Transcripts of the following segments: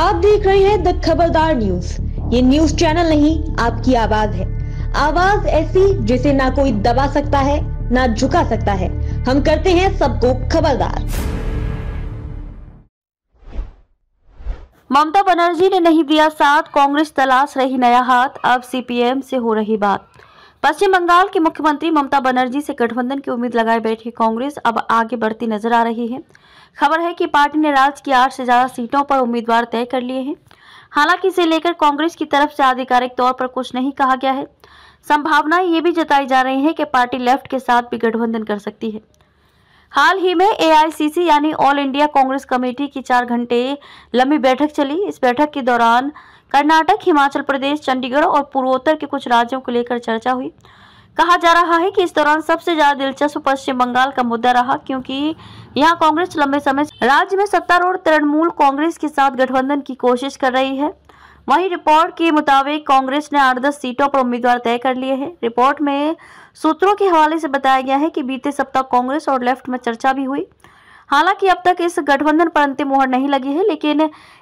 आप देख रहे हैं द खबरदार न्यूज ये न्यूज चैनल नहीं आपकी आवाज है आवाज ऐसी जिसे ना कोई दबा सकता है ना झुका सकता है हम करते हैं सबको खबरदार ममता बनर्जी ने नहीं दिया साथ कांग्रेस तलाश रही नया हाथ अब सीपीएम से हो रही बात पश्चिम बंगाल के मुख्यमंत्री ममता बनर्जी से गठबंधन की उम्मीद लगाए बैठी कांग्रेस अब आगे बढ़ती नजर आ रही है खबर है कि पार्टी ने राज्य की आठ से ज़्यादा सीटों पर उम्मीदवार तय कर लिए हैं हालांकि इसे लेकर कांग्रेस की तरफ से आधिकारिक तौर पर कुछ नहीं कहा गया है संभावनाएं ये भी जताई जा रही है कि पार्टी लेफ्ट के साथ भी गठबंधन कर सकती है हाल ही में एआईसीसी यानी ऑल इंडिया कांग्रेस कमेटी की चार घंटे लंबी बैठक चली इस बैठक के दौरान कर्नाटक हिमाचल प्रदेश चंडीगढ़ और पूर्वोत्तर के कुछ राज्यों को लेकर चर्चा हुई कहा जा रहा है कि इस दौरान सबसे ज़्यादा दिलचस्प पश्चिम बंगाल का मुद्दा रहा क्योंकि यहाँ कांग्रेस लंबे समय राज्य में सत्तारूढ़ तृणमूल कांग्रेस के साथ गठबंधन की कोशिश कर रही है वहीं रिपोर्ट के मुताबिक कांग्रेस ने आठ दस सीटों पर उम्मीदवार तय कर लिए हैं रिपोर्ट में सूत्रों के हवाले से बताया गया है कि बीते सप्ताह कांग्रेस और लेफ्ट में चर्चा भी हुई हालांकि अब तक इस गठबंधन पर अंतिम मोहर नहीं लगी है लेकिन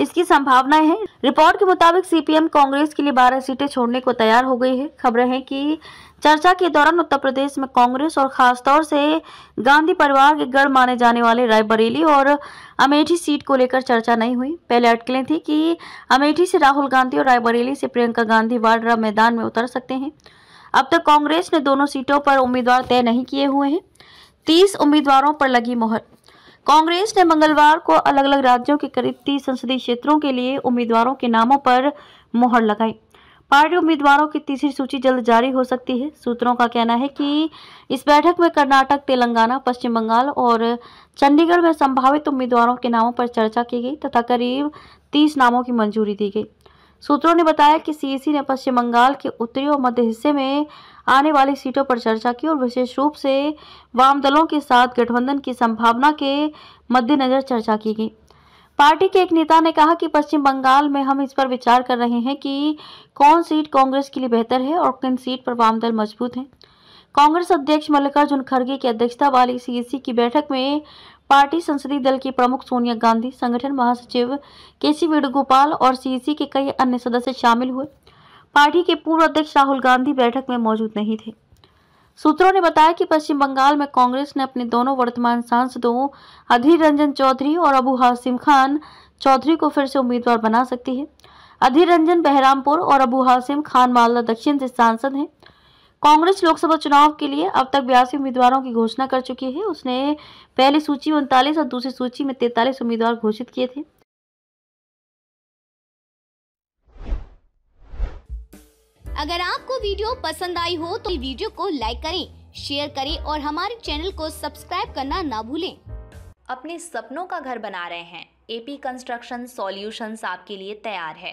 इसकी संभावनाएं हैं रिपोर्ट के मुताबिक सीपीएम कांग्रेस के लिए 12 सीटें छोड़ने को तैयार हो गई है खबरें हैं कि चर्चा के दौरान उत्तर प्रदेश में कांग्रेस और खासतौर से गांधी परिवार के गढ़ माने जाने वाले रायबरेली और अमेठी सीट को लेकर चर्चा नहीं हुई पहले अटकलें थी कि अमेठी से राहुल गांधी और रायबरेली से प्रियंका गांधी वाड्रा मैदान में उतर सकते हैं अब तक कांग्रेस ने दोनों सीटों पर उम्मीदवार तय नहीं किए हुए हैं तीस उम्मीदवारों पर लगी मोहर कांग्रेस ने मंगलवार को अलग अलग राज्यों के करीब तीस संसदीय क्षेत्रों के लिए उम्मीदवारों के नामों पर मोहर लगाई पार्टी उम्मीदवारों की तीसरी सूची जल्द जारी हो सकती है सूत्रों का कहना है कि इस बैठक में कर्नाटक तेलंगाना पश्चिम बंगाल और चंडीगढ़ में संभावित उम्मीदवारों के नामों पर चर्चा की गई तथा करीब तीस नामों की मंजूरी दी गई सूत्रों ने बताया कि सीईसी ने पश्चिम बंगाल के उत्तरी और मध्य हिस्से में आने वाली सीटों पर चर्चा की और विशेष रूप से वाम दलों के साथ गठबंधन की संभावना के मद्देनजर चर्चा की गई पार्टी के एक नेता ने कहा कि पश्चिम बंगाल में हम इस पर विचार कर रहे हैं कि कौन सीट कांग्रेस के लिए बेहतर है और किन सीट पर वाम दल मजबूत हैं कांग्रेस अध्यक्ष मल्लिकार्जुन खड़गे की अध्यक्षता वाली सीएससी की बैठक में पार्टी संसदीय दल की प्रमुख सोनिया गांधी संगठन महासचिव के सी वेणुगोपाल और सीएसी के कई अन्य सदस्य शामिल हुए पार्टी के पूर्व अध्यक्ष राहुल गांधी बैठक में मौजूद नहीं थे सूत्रों ने बताया कि पश्चिम बंगाल में कांग्रेस ने अपने दोनों वर्तमान सांसदों अधीर रंजन चौधरी और अबू हासिम खान चौधरी को फिर से उम्मीदवार बना सकती है अधीर रंजन बहरामपुर और अबू हासिम खान मालदा दक्षिण से सांसद हैं कांग्रेस लोकसभा चुनाव के लिए अब तक बयासी उम्मीदवारों की घोषणा कर चुकी है उसने पहली सूची में उनतालीस और दूसरी सूची में तैतालीस उम्मीदवार घोषित किए थे अगर आपको वीडियो पसंद आई हो तो वीडियो को लाइक करें शेयर करें और हमारे चैनल को सब्सक्राइब करना ना भूलें अपने सपनों का घर बना रहे हैं एपी कंस्ट्रक्शन सॉल्यूशंस आपके लिए तैयार है